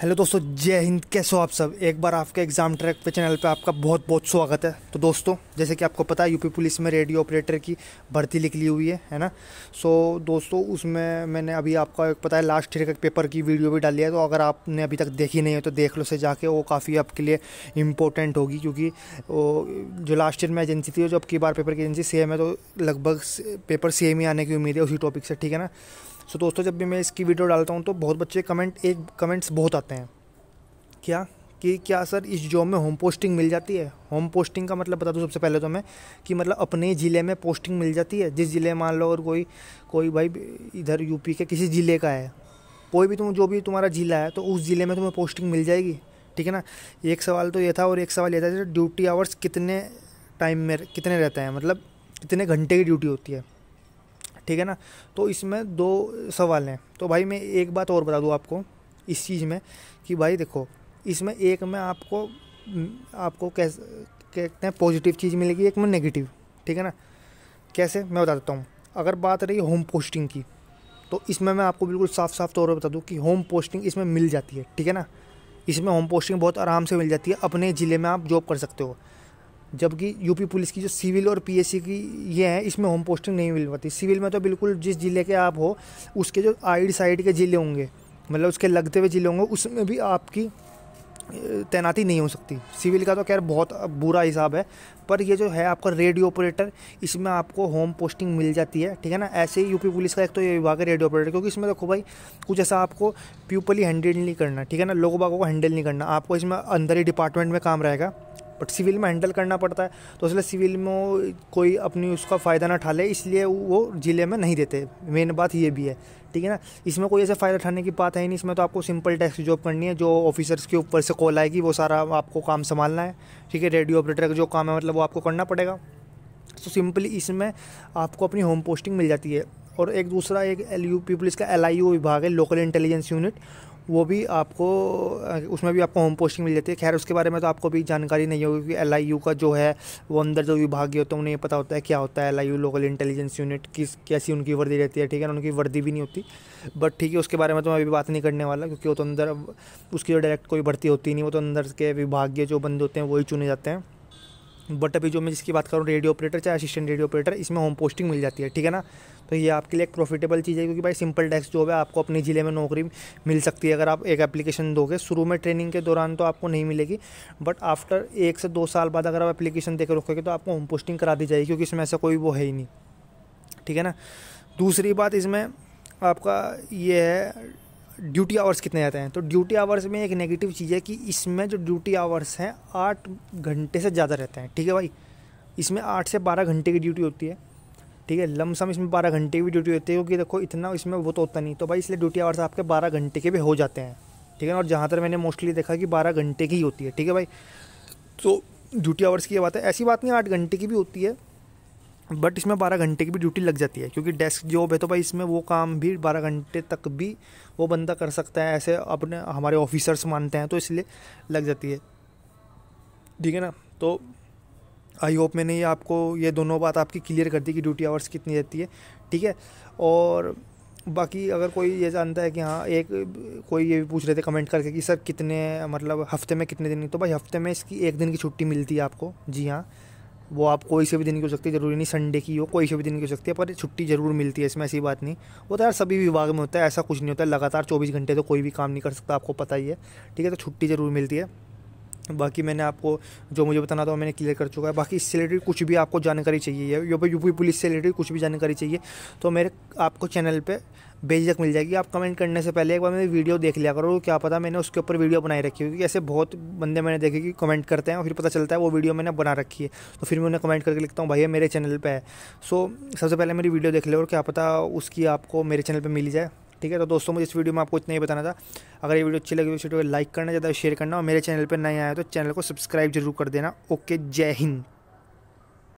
hello दोस्तों जय हिंद कैसे हो आप सब एक बार आपके एग्ज़ाम ट्रैक पे चैनल पे आपका बहुत बहुत स्वागत है तो दोस्तों जैसे कि आपको पता है यूपी पुलिस में रेडियो ऑपरेटर की भर्ती निकली हुई है है ना सो so, दोस्तों उसमें मैंने अभी आपका एक पता है लास्ट ईयर का पेपर की वीडियो भी डाली है तो अगर आपने अभी तक देखी नहीं है तो देख लो से जाके वो काफ़ी आपके लिए इम्पोर्टेंट होगी क्योंकि वो जो लास्ट ईयर में एजेंसी थी जो अब की बार पेपर की एजेंसी सेम है तो लगभग पेपर सेम ही आने की उम्मीद है उसी टॉपिक से ठीक है ना सो दोस्तों जब भी मैं इसकी वीडियो डालता हूँ तो बहुत बच्चे कमेंट एक कमेंट्स बहुत आते हैं क्या कि क्या सर इस जॉब में होम पोस्टिंग मिल जाती है होम पोस्टिंग का मतलब बता दूँ सबसे पहले तो मैं कि मतलब अपने ज़िले में पोस्टिंग मिल जाती है जिस ज़िले मान लो और कोई कोई भाई इधर यूपी के किसी ज़िले का है कोई भी तुम जो भी तुम्हारा ज़िला है तो उस ज़िले में तुम्हें पोस्टिंग मिल जाएगी ठीक है ना एक सवाल तो ये था और एक सवाल ये था ड्यूटी आवर्स कितने टाइम में कितने रहते हैं मतलब कितने घंटे की ड्यूटी होती है ठीक है ना तो इसमें दो सवाल हैं तो भाई मैं एक बात और बता दूँ आपको इस चीज़ में कि भाई देखो इसमें एक में आपको आपको कैसे कहते हैं पॉजिटिव चीज़ मिलेगी एक में नेगेटिव ठीक है ना कैसे मैं बता देता हूँ अगर बात रही होम पोस्टिंग की तो इसमें मैं आपको बिल्कुल साफ साफ तौर पर बता दूँ कि होम पोस्टिंग इसमें मिल जाती है ठीक है ना इसमें होम पोस्टिंग बहुत आराम से मिल जाती है अपने ज़िले में आप जॉब कर सकते हो जबकि यूपी पुलिस की जो सिविल और पीएससी की ये है इसमें होम पोस्टिंग नहीं मिल पाती सिविल में तो बिल्कुल जिस ज़िले के आप हो उसके जो आइड साइड के ज़िले होंगे मतलब उसके लगते हुए ज़िले होंगे उसमें भी आपकी तैनाती नहीं हो सकती सिविल का तो खैर बहुत बुरा हिसाब है पर ये जो है आपका रेडियो ऑपरेटर इसमें आपको होम पोस्टिंग मिल जाती है ठीक है ना ऐसे ही यूपी पुलिस का एक तो ये विभाग है रेडियो ऑपरेटर क्योंकि इसमें देखो भाई कुछ ऐसा आपको प्यूपली हैंडल नहीं करना ठीक है ना लोगों बागों को हैंडल नहीं करना आपको इसमें अंदर ही डिपार्टमेंट में काम रहेगा बट सिविल में हैंडल करना पड़ता है तो इसलिए सिविल में कोई अपनी उसका फ़ायदा ना उठा ले इसलिए वो ज़िले में नहीं देते मेन बात ये भी है ठीक है ना इसमें कोई ऐसे फ़ायदा उठाने की बात है नहीं इसमें तो आपको सिंपल टैक्स जॉब करनी है जो ऑफिसर्स के ऊपर से कॉल आएगी वो सारा आपको काम संभालना है ठीक है रेडियो ऑपरेटर का जो काम है मतलब वो आपको करना पड़ेगा तो सिंपली इसमें आपको अपनी होम पोस्टिंग मिल जाती है और एक दूसरा एक एल यू पुलिस का एल आई यू विभाग है लोकल इंटेलिजेंस यूनिट वो भी आपको उसमें भी आपको होम पोस्टिंग मिल जाती है खैर उसके बारे में तो आपको भी जानकारी नहीं होगी कि एल का जो है वो अंदर जो विभागीय होता है उन्हें पता होता है क्या होता है एल लोकल इंटेलिजेंस यूनिट किस कैसी उनकी वर्दी रहती है ठीक है ना उनकी वर्दी भी नहीं होती बट ठीक है उसके बारे में तो मैं अभी बात नहीं करने वाला क्योंकि वो तो अंदर उसकी जो डायरेक्ट कोई भर्ती होती नहीं वो तो अंदर के विभागीय जो बंद होते हैं वही चुने जाते हैं बट अभी जो मैं जिसकी बात करूँ रेडियो ऑपरेटर चाहे असिस्टेंट रेडियो ऑपरेटर इसमें होम पोस्टिंग मिल जाती है ठीक है ना तो ये आपके लिए एक प्रॉफिटेबल चीज़ है क्योंकि भाई सिंपल टैक्स जॉब है आपको अपने ज़िले में नौकरी मिल सकती है अगर आप एक एप्लीकेशन दोगे शुरू में ट्रेनिंग के दौरान तो आपको नहीं मिलेगी बट आफ्टर एक से दो साल बाद अगर आप एप्लीकेशन देकर रुकोगे तो आपको होम पोस्टिंग करा दी जाएगी क्योंकि इसमें ऐसा कोई वो है ही नहीं ठीक है ना दूसरी बात इसमें आपका ये है ड्यूटी आवर्स कितने रहते हैं तो ड्यूटी आवर्स में एक नेगेटिव चीज़ है कि इसमें जो ड्यूटी आवर्स हैं आठ घंटे से ज़्यादा रहते हैं ठीक है भाई इसमें आठ से बारह घंटे की ड्यूटी होती है ठीक है लमसम इसमें बारह घंटे की ड्यूटी होती है क्योंकि देखो इतना इसमें वो तो होता नहीं तो भाई इसलिए ड्यूटी आवर्स आपके बारह घंटे के भी हो जाते हैं ठीक है और जहाँ तक मैंने मोस्टली देखा कि बारह घंटे की ही होती है ठीक है भाई तो ड्यूटी आवर्स की बात है ऐसी बात नहीं आठ घंटे की भी होती है बट इसमें बारह घंटे की भी ड्यूटी लग जाती है क्योंकि डेस्क जॉब है तो भाई इसमें वो काम भी बारह घंटे तक भी वो बंदा कर सकता है ऐसे अपने हमारे ऑफिसर्स मानते हैं तो इसलिए लग जाती है ठीक है ना तो आई होप मैंने ये आपको ये दोनों बात आपकी क्लियर कर दी कि ड्यूटी आवर्स कितनी रहती है ठीक है और बाकी अगर कोई ये जानता है कि हाँ एक कोई ये भी पूछ रहे थे कमेंट करके कि सर कितने मतलब हफ्ते में कितने दिन तो भाई हफ्ते में इसकी एक दिन की छुट्टी मिलती है आपको जी हाँ वो आप कोई से भी दिन की हो सकती है ज़रूरी नहीं संडे की हो कोई से भी दिन की हो सकती है पर छुट्टी ज़रूर मिलती है इसमें ऐसी बात नहीं वो तो यार सभी विभाग में होता है ऐसा कुछ नहीं होता लगातार चौबीस घंटे तो कोई भी काम नहीं कर सकता आपको पता ही है ठीक है तो छुट्टी ज़रूर मिलती है बाकी मैंने आपको जो मुझे बताना था मैंने क्लियर कर चुका है बाकी इससे रिलेटेड कुछ भी आपको जानकारी चाहिए या फिर यूपी पुलिस से रिलेटेड कुछ भी जानकारी चाहिए तो मेरे आपको चैनल पे बेझक मिल जाएगी आप कमेंट करने से पहले एक बार मेरी वीडियो देख लिया करो क्या पता मैंने उसके ऊपर वीडियो बनाई रखी होगी ऐसे बहुत बंदे मैंने देखे कि कमेंट करते हैं और फिर पता चलता है वो वीडियो मैंने बना रखी है तो फिर मैं उन्हें कमेंट करके लिखता हूँ भैया मेरे चैनल पर है सो सबसे पहले मेरी वीडियो देख लो और क्या पता उसकी आपको मेरे चैनल पर मिल जाए ठीक है तो दोस्तों मुझे इस वीडियो में आपको इतना ही बताना था अगर ये वीडियो अच्छी लगी तो वीडियो को लाइक करना ज़्यादा शेयर करना और मेरे चैनल पर नए आए तो चैनल को सब्सक्राइब जरूर कर देना ओके जय हिंद